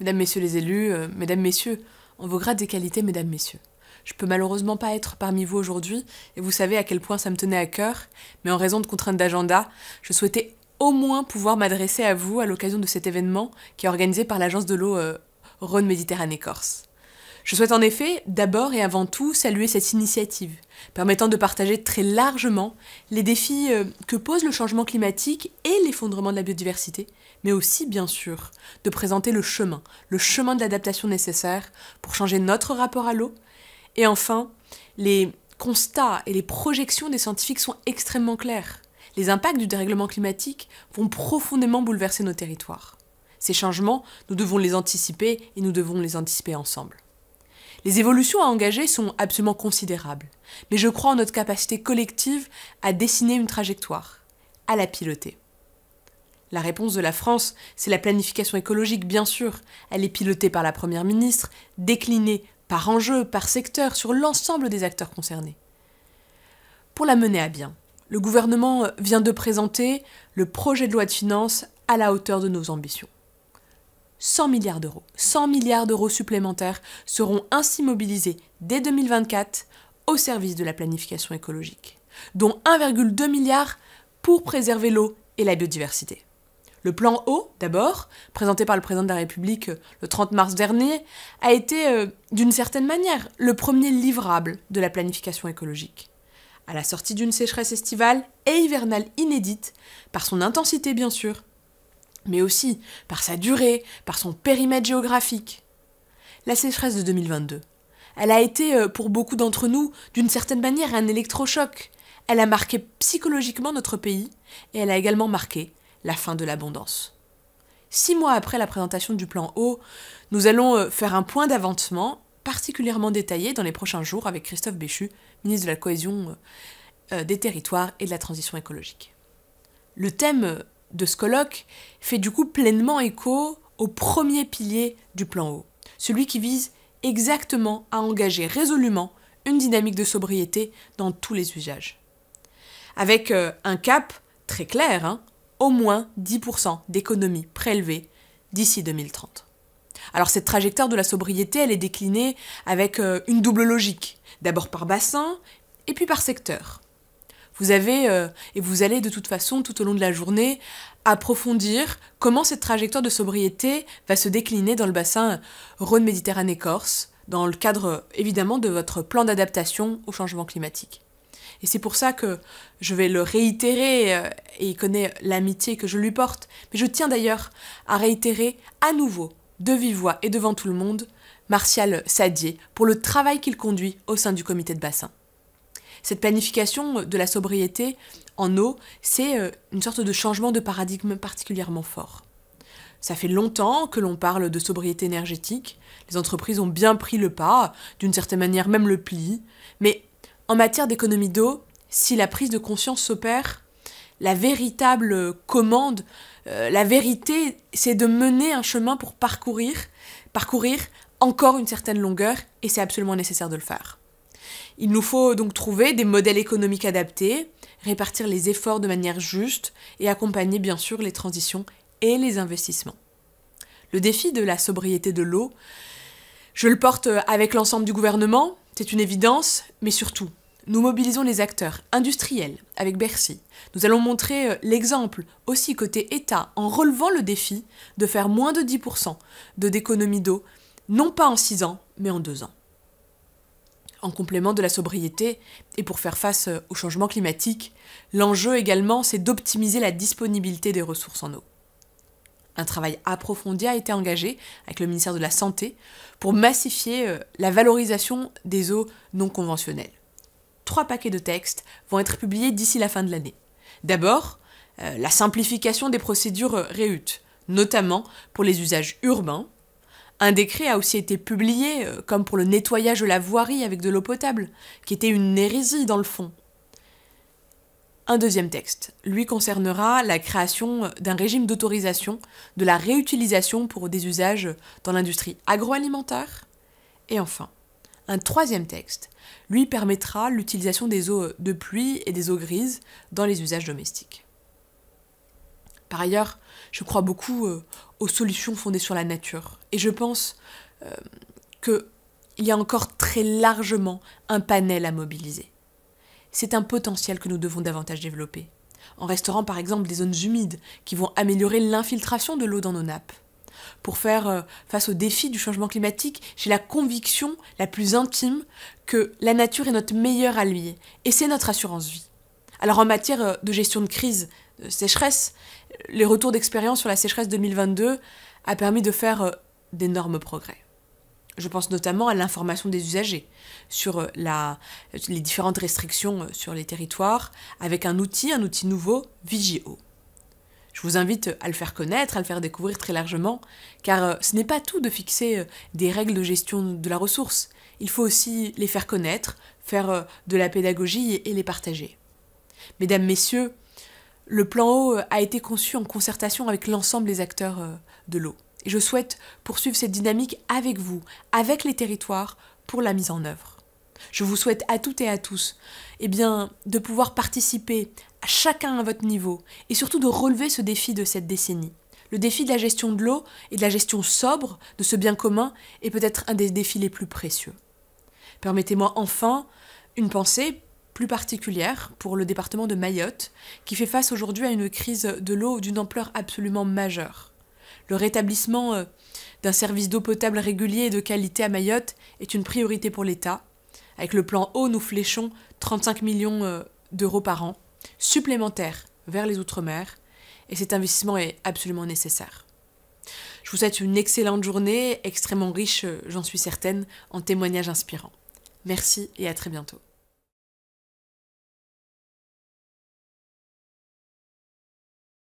Mesdames, Messieurs les élus, euh, Mesdames, Messieurs, en vos grades des qualités, Mesdames, Messieurs. Je peux malheureusement pas être parmi vous aujourd'hui, et vous savez à quel point ça me tenait à cœur, mais en raison de contraintes d'agenda, je souhaitais au moins pouvoir m'adresser à vous à l'occasion de cet événement qui est organisé par l'agence de l'eau euh, Rhône Méditerranée Corse. Je souhaite en effet, d'abord et avant tout, saluer cette initiative, permettant de partager très largement les défis euh, que pose le changement climatique et l'effondrement de la biodiversité, mais aussi, bien sûr, de présenter le chemin, le chemin de l'adaptation nécessaire pour changer notre rapport à l'eau. Et enfin, les constats et les projections des scientifiques sont extrêmement clairs. Les impacts du dérèglement climatique vont profondément bouleverser nos territoires. Ces changements, nous devons les anticiper et nous devons les anticiper ensemble. Les évolutions à engager sont absolument considérables, mais je crois en notre capacité collective à dessiner une trajectoire, à la piloter. La réponse de la France, c'est la planification écologique, bien sûr. Elle est pilotée par la Première ministre, déclinée par enjeu, par secteur, sur l'ensemble des acteurs concernés. Pour la mener à bien, le gouvernement vient de présenter le projet de loi de finances à la hauteur de nos ambitions. 100 milliards d'euros. 100 milliards d'euros supplémentaires seront ainsi mobilisés dès 2024 au service de la planification écologique, dont 1,2 milliard pour préserver l'eau et la biodiversité. Le plan eau, d'abord, présenté par le président de la République euh, le 30 mars dernier, a été, euh, d'une certaine manière, le premier livrable de la planification écologique. À la sortie d'une sécheresse estivale et hivernale inédite, par son intensité bien sûr, mais aussi par sa durée, par son périmètre géographique. La sécheresse de 2022. Elle a été, euh, pour beaucoup d'entre nous, d'une certaine manière un électrochoc. Elle a marqué psychologiquement notre pays et elle a également marqué la fin de l'abondance. Six mois après la présentation du plan eau, nous allons euh, faire un point d'avancement particulièrement détaillé dans les prochains jours avec Christophe Béchu, ministre de la Cohésion euh, des Territoires et de la Transition écologique. Le thème de ce colloque fait du coup pleinement écho au premier pilier du plan haut, celui qui vise exactement à engager résolument une dynamique de sobriété dans tous les usages. Avec euh, un cap très clair, hein, au moins 10% d'économies prélevées d'ici 2030. Alors cette trajectoire de la sobriété, elle est déclinée avec euh, une double logique, d'abord par bassin et puis par secteur. Vous avez, euh, et vous allez de toute façon, tout au long de la journée, approfondir comment cette trajectoire de sobriété va se décliner dans le bassin Rhône-Méditerranée-Corse, dans le cadre évidemment de votre plan d'adaptation au changement climatique. Et c'est pour ça que je vais le réitérer, euh, et il connaît l'amitié que je lui porte, mais je tiens d'ailleurs à réitérer à nouveau, de vive voix et devant tout le monde, Martial Sadier pour le travail qu'il conduit au sein du comité de bassin. Cette planification euh, de la sobriété en eau, c'est euh, une sorte de changement de paradigme particulièrement fort. Ça fait longtemps que l'on parle de sobriété énergétique, les entreprises ont bien pris le pas, d'une certaine manière même le pli, mais en matière d'économie d'eau, si la prise de conscience s'opère, la véritable euh, commande, la vérité, c'est de mener un chemin pour parcourir, parcourir encore une certaine longueur, et c'est absolument nécessaire de le faire. Il nous faut donc trouver des modèles économiques adaptés, répartir les efforts de manière juste et accompagner bien sûr les transitions et les investissements. Le défi de la sobriété de l'eau, je le porte avec l'ensemble du gouvernement, c'est une évidence, mais surtout, nous mobilisons les acteurs industriels avec Bercy. Nous allons montrer euh, l'exemple aussi côté État en relevant le défi de faire moins de 10% d'économie d'eau, non pas en 6 ans, mais en 2 ans en complément de la sobriété et pour faire face euh, au changement climatique, l'enjeu également c'est d'optimiser la disponibilité des ressources en eau. Un travail approfondi a été engagé avec le ministère de la Santé pour massifier euh, la valorisation des eaux non conventionnelles. Trois paquets de textes vont être publiés d'ici la fin de l'année. D'abord, euh, la simplification des procédures REUT, notamment pour les usages urbains, un décret a aussi été publié, euh, comme pour le nettoyage de la voirie avec de l'eau potable, qui était une hérésie dans le fond. Un deuxième texte, lui concernera la création euh, d'un régime d'autorisation de la réutilisation pour des usages dans l'industrie agroalimentaire. Et enfin, un troisième texte, lui permettra l'utilisation des eaux de pluie et des eaux grises dans les usages domestiques. Par ailleurs, je crois beaucoup euh, aux solutions fondées sur la nature. Et je pense euh, qu'il y a encore très largement un panel à mobiliser. C'est un potentiel que nous devons davantage développer, en restaurant par exemple des zones humides qui vont améliorer l'infiltration de l'eau dans nos nappes. Pour faire euh, face au défi du changement climatique, j'ai la conviction la plus intime que la nature est notre meilleur allié, et c'est notre assurance vie. Alors en matière euh, de gestion de crise, de euh, sécheresse, les retours d'expérience sur la sécheresse 2022 a permis de faire euh, d'énormes progrès. Je pense notamment à l'information des usagers sur les différentes restrictions sur les territoires avec un outil, un outil nouveau, Vigio. Je vous invite à le faire connaître, à le faire découvrir très largement, car ce n'est pas tout de fixer des règles de gestion de la ressource. Il faut aussi les faire connaître, faire de la pédagogie et les partager. Mesdames, Messieurs, le plan eau a été conçu en concertation avec l'ensemble des acteurs euh, de l'eau. Et je souhaite poursuivre cette dynamique avec vous, avec les territoires, pour la mise en œuvre. Je vous souhaite à toutes et à tous eh bien, de pouvoir participer à chacun à votre niveau et surtout de relever ce défi de cette décennie. Le défi de la gestion de l'eau et de la gestion sobre de ce bien commun est peut-être un des défis les plus précieux. Permettez-moi enfin une pensée plus particulière pour le département de Mayotte, qui fait face aujourd'hui à une crise de l'eau d'une ampleur absolument majeure. Le rétablissement euh, d'un service d'eau potable régulier et de qualité à Mayotte est une priorité pour l'État. Avec le plan eau, nous fléchons 35 millions euh, d'euros par an supplémentaires vers les Outre-mer, et cet investissement est absolument nécessaire. Je vous souhaite une excellente journée, extrêmement riche, euh, j'en suis certaine, en témoignages inspirants. Merci et à très bientôt.